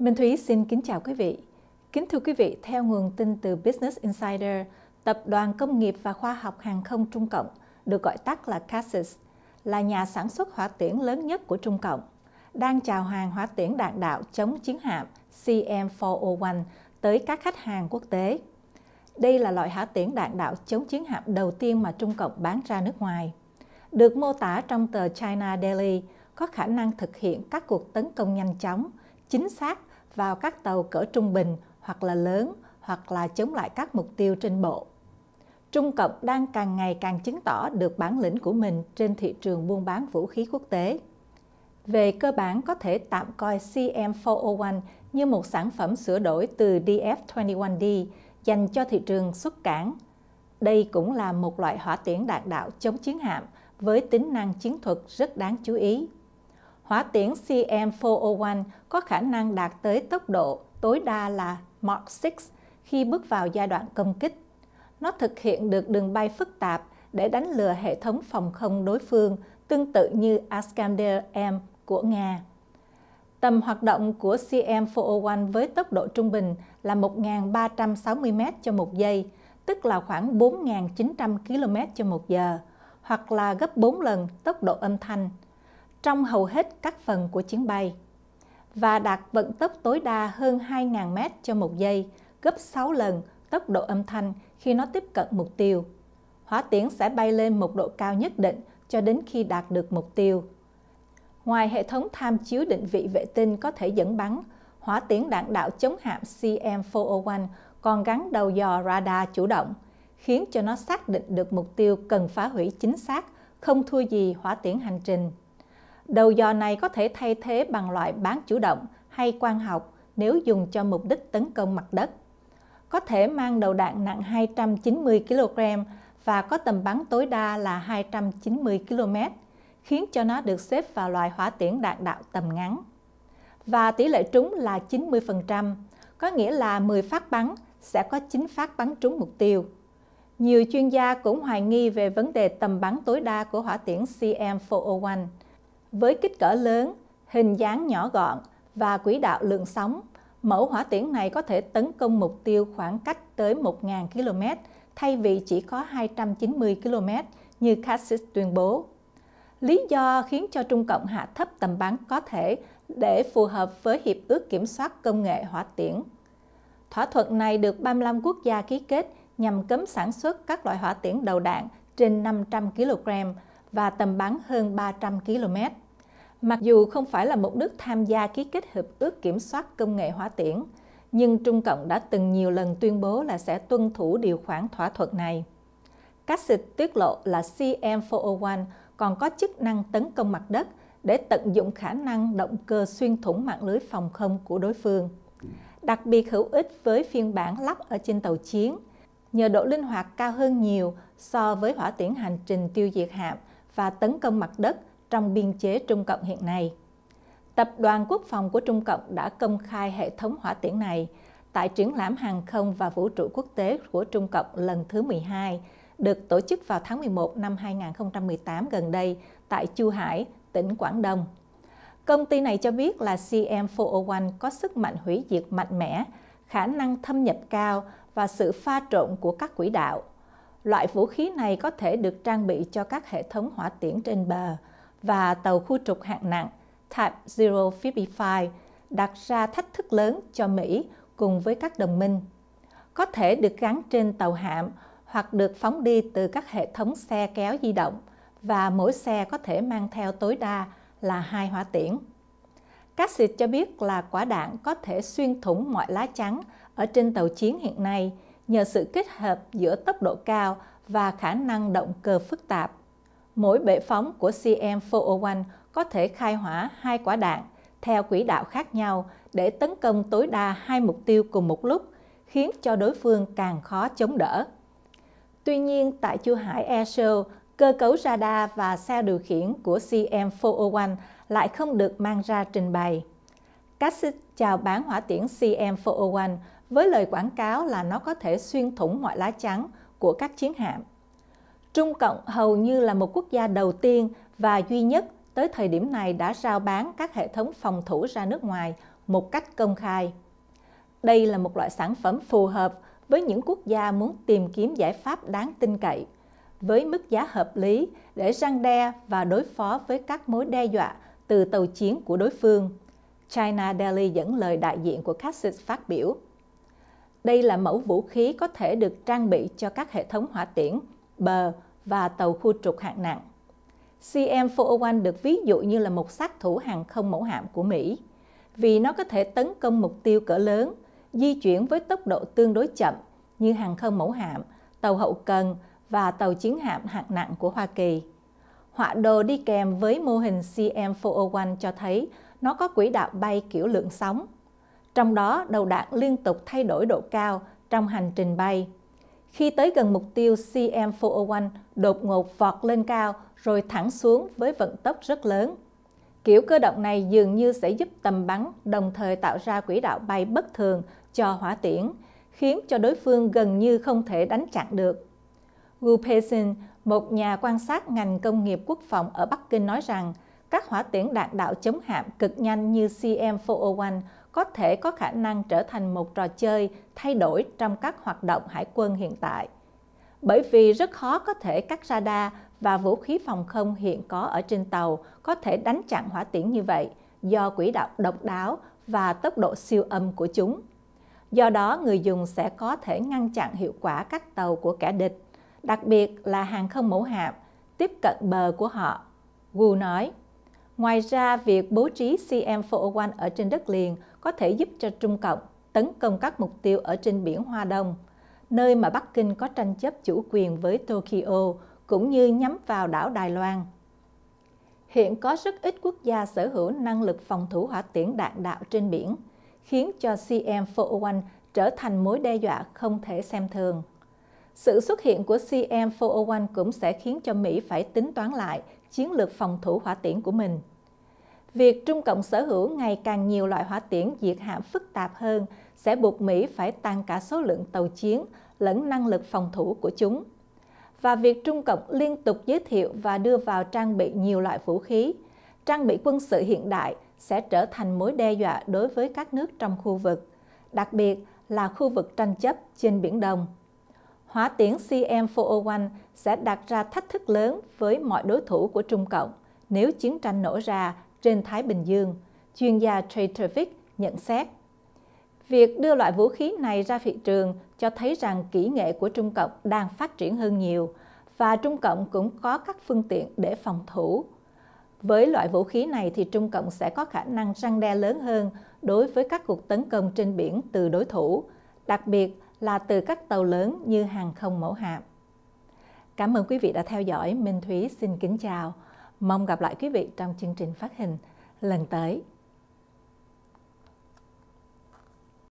Minh Thúy xin kính chào quý vị. Kính thưa quý vị, theo nguồn tin từ Business Insider, Tập đoàn Công nghiệp và Khoa học Hàng không Trung Cộng, được gọi tắt là CASIS, là nhà sản xuất hỏa tiễn lớn nhất của Trung Cộng, đang chào hàng hỏa tiễn đạn đạo chống chiến hạm CM401 tới các khách hàng quốc tế. Đây là loại hỏa tiễn đạn đạo chống chiến hạm đầu tiên mà Trung Cộng bán ra nước ngoài. Được mô tả trong tờ China Daily, có khả năng thực hiện các cuộc tấn công nhanh chóng, chính xác vào các tàu cỡ trung bình hoặc là lớn hoặc là chống lại các mục tiêu trên bộ. Trung Cộng đang càng ngày càng chứng tỏ được bản lĩnh của mình trên thị trường buôn bán vũ khí quốc tế. Về cơ bản có thể tạm coi CM401 như một sản phẩm sửa đổi từ DF-21D dành cho thị trường xuất cảng. Đây cũng là một loại hỏa tiễn đạn đạo chống chiến hạm với tính năng chiến thuật rất đáng chú ý hỏa tiễn CM401 có khả năng đạt tới tốc độ tối đa là Mach 6 khi bước vào giai đoạn công kích. Nó thực hiện được đường bay phức tạp để đánh lừa hệ thống phòng không đối phương tương tự như Askander M của Nga. Tầm hoạt động của CM401 với tốc độ trung bình là 1.360 m cho một giây, tức là khoảng 4.900 km cho một giờ, hoặc là gấp 4 lần tốc độ âm thanh – trong hầu hết các phần của chuyến bay và đạt vận tốc tối đa hơn 2.000 m cho một giây, gấp 6 lần tốc độ âm thanh khi nó tiếp cận mục tiêu. Hỏa tiễn sẽ bay lên một độ cao nhất định cho đến khi đạt được mục tiêu. Ngoài hệ thống tham chiếu định vị vệ tinh có thể dẫn bắn, hỏa tiễn đạn đạo chống hạm CM-401 còn gắn đầu dò radar chủ động, khiến cho nó xác định được mục tiêu cần phá hủy chính xác, không thua gì hỏa tiễn hành trình. Đầu dò này có thể thay thế bằng loại bán chủ động hay quang học nếu dùng cho mục đích tấn công mặt đất. Có thể mang đầu đạn nặng 290 kg và có tầm bắn tối đa là 290 km, khiến cho nó được xếp vào loại hỏa tiễn đạn đạo tầm ngắn. Và tỷ lệ trúng là 90%, có nghĩa là 10 phát bắn sẽ có 9 phát bắn trúng mục tiêu. Nhiều chuyên gia cũng hoài nghi về vấn đề tầm bắn tối đa của hỏa tiễn CM401 với kích cỡ lớn, hình dáng nhỏ gọn và quỹ đạo lượng sóng. Mẫu hỏa tiễn này có thể tấn công mục tiêu khoảng cách tới 1.000 km thay vì chỉ có 290 km như Cassis tuyên bố. Lý do khiến cho Trung Cộng hạ thấp tầm bắn có thể để phù hợp với Hiệp ước Kiểm soát Công nghệ Hỏa tiễn. Thỏa thuận này được 35 quốc gia ký kết nhằm cấm sản xuất các loại hỏa tiễn đầu đạn trên 500 kg và tầm bắn hơn 300 km. Mặc dù không phải là một nước tham gia ký kết hiệp ước kiểm soát công nghệ hóa tiễn, nhưng Trung Cộng đã từng nhiều lần tuyên bố là sẽ tuân thủ điều khoản thỏa thuận này. Kasich tiết lộ là CM401 còn có chức năng tấn công mặt đất để tận dụng khả năng động cơ xuyên thủng mạng lưới phòng không của đối phương. Đặc biệt hữu ích với phiên bản lắp ở trên tàu chiến, nhờ độ linh hoạt cao hơn nhiều so với hỏa tiễn hành trình tiêu diệt hạm và tấn công mặt đất trong biên chế Trung Cộng hiện nay. Tập đoàn Quốc phòng của Trung Cộng đã công khai hệ thống hỏa tiễn này tại triển lãm hàng không và vũ trụ quốc tế của Trung Cộng lần thứ 12, được tổ chức vào tháng 11 năm 2018 gần đây tại Chu Hải, tỉnh Quảng Đông. Công ty này cho biết là CM401 có sức mạnh hủy diệt mạnh mẽ, khả năng thâm nhập cao và sự pha trộn của các quỹ đạo, loại vũ khí này có thể được trang bị cho các hệ thống hỏa tiễn trên bờ và tàu khu trục hạng nặng Type 055 đặt ra thách thức lớn cho Mỹ cùng với các đồng minh. Có thể được gắn trên tàu hạm hoặc được phóng đi từ các hệ thống xe kéo di động và mỗi xe có thể mang theo tối đa là hai hỏa tiễn. Cassidy cho biết là quả đạn có thể xuyên thủng mọi lá chắn ở trên tàu chiến hiện nay – nhờ sự kết hợp giữa tốc độ cao và khả năng động cơ phức tạp. Mỗi bệ phóng của CM401 có thể khai hỏa hai quả đạn theo quỹ đạo khác nhau để tấn công tối đa hai mục tiêu cùng một lúc, khiến cho đối phương càng khó chống đỡ. Tuy nhiên, tại Chu Hải Airshow, cơ cấu radar và xe điều khiển của CM401 lại không được mang ra trình bày. Các chào bán hỏa tiễn CM401 với lời quảng cáo là nó có thể xuyên thủng mọi lá chắn của các chiến hạm. Trung Cộng hầu như là một quốc gia đầu tiên và duy nhất tới thời điểm này đã rao bán các hệ thống phòng thủ ra nước ngoài một cách công khai. Đây là một loại sản phẩm phù hợp với những quốc gia muốn tìm kiếm giải pháp đáng tin cậy, với mức giá hợp lý để răng đe và đối phó với các mối đe dọa từ tàu chiến của đối phương. China Daily dẫn lời đại diện của Cassis phát biểu. Đây là mẫu vũ khí có thể được trang bị cho các hệ thống hỏa tiễn, bờ và tàu khu trục hạng nặng. CM-401 được ví dụ như là một sát thủ hàng không mẫu hạm của Mỹ, vì nó có thể tấn công mục tiêu cỡ lớn, di chuyển với tốc độ tương đối chậm như hàng không mẫu hạm, tàu hậu cần và tàu chiến hạm hạng nặng của Hoa Kỳ. Họa đồ đi kèm với mô hình CM-401 cho thấy nó có quỹ đạo bay kiểu lượng sóng – trong đó đầu đạn liên tục thay đổi độ cao trong hành trình bay. Khi tới gần mục tiêu CM401, đột ngột vọt lên cao rồi thẳng xuống với vận tốc rất lớn. Kiểu cơ động này dường như sẽ giúp tầm bắn đồng thời tạo ra quỹ đạo bay bất thường cho hỏa tiễn, khiến cho đối phương gần như không thể đánh chặn được. Wu Peisin, một nhà quan sát ngành công nghiệp quốc phòng ở Bắc Kinh nói rằng, các hỏa tiễn đạn đạo chống hạm cực nhanh như CM-401 có thể có khả năng trở thành một trò chơi thay đổi trong các hoạt động hải quân hiện tại. Bởi vì rất khó có thể các radar và vũ khí phòng không hiện có ở trên tàu có thể đánh chặn hỏa tiễn như vậy do quỹ đạo độc đáo và tốc độ siêu âm của chúng. Do đó, người dùng sẽ có thể ngăn chặn hiệu quả các tàu của kẻ địch, đặc biệt là hàng không mẫu hạm, tiếp cận bờ của họ. Wu nói, Ngoài ra, việc bố trí CM401 ở trên đất liền có thể giúp cho Trung Cộng tấn công các mục tiêu ở trên biển Hoa Đông, nơi mà Bắc Kinh có tranh chấp chủ quyền với Tokyo cũng như nhắm vào đảo Đài Loan. Hiện có rất ít quốc gia sở hữu năng lực phòng thủ hỏa tiễn đạn đạo trên biển, khiến cho CM401 trở thành mối đe dọa không thể xem thường. Sự xuất hiện của CM401 cũng sẽ khiến cho Mỹ phải tính toán lại chiến lược phòng thủ hỏa tiễn của mình. Việc Trung Cộng sở hữu ngày càng nhiều loại hỏa tiễn diệt hạm phức tạp hơn sẽ buộc Mỹ phải tăng cả số lượng tàu chiến lẫn năng lực phòng thủ của chúng. Và việc Trung Cộng liên tục giới thiệu và đưa vào trang bị nhiều loại vũ khí, trang bị quân sự hiện đại sẽ trở thành mối đe dọa đối với các nước trong khu vực, đặc biệt là khu vực tranh chấp trên Biển Đông. Hóa tiễn CM401 sẽ đặt ra thách thức lớn với mọi đối thủ của Trung Cộng nếu chiến tranh nổ ra trên Thái Bình Dương, chuyên gia Trey nhận xét. Việc đưa loại vũ khí này ra thị trường cho thấy rằng kỹ nghệ của Trung Cộng đang phát triển hơn nhiều và Trung Cộng cũng có các phương tiện để phòng thủ. Với loại vũ khí này thì Trung Cộng sẽ có khả năng răng đe lớn hơn đối với các cuộc tấn công trên biển từ đối thủ, đặc biệt là từ các tàu lớn như hàng không mẫu hạm. Cảm ơn quý vị đã theo dõi. Minh Thúy xin kính chào. Mong gặp lại quý vị trong chương trình phát hình lần tới.